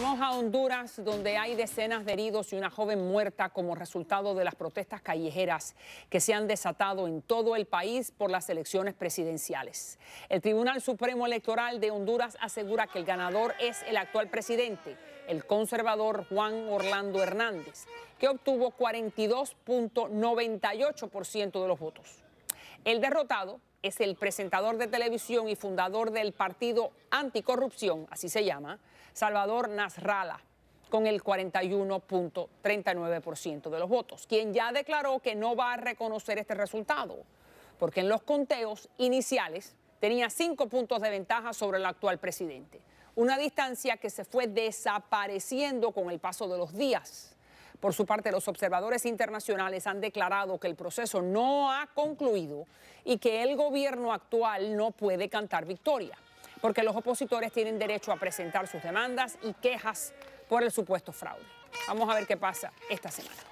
Vamos a Honduras, donde hay decenas de heridos y una joven muerta como resultado de las protestas callejeras que se han desatado en todo el país por las elecciones presidenciales. El Tribunal Supremo Electoral de Honduras asegura que el ganador es el actual presidente, el conservador Juan Orlando Hernández, que obtuvo 42.98% de los votos. El derrotado es el presentador de televisión y fundador del partido anticorrupción, así se llama, Salvador Nasralla, con el 41.39% de los votos, quien ya declaró que no va a reconocer este resultado, porque en los conteos iniciales tenía cinco puntos de ventaja sobre el actual presidente, una distancia que se fue desapareciendo con el paso de los días. Por su parte, los observadores internacionales han declarado que el proceso no ha concluido y que el gobierno actual no puede cantar victoria, porque los opositores tienen derecho a presentar sus demandas y quejas por el supuesto fraude. Vamos a ver qué pasa esta semana.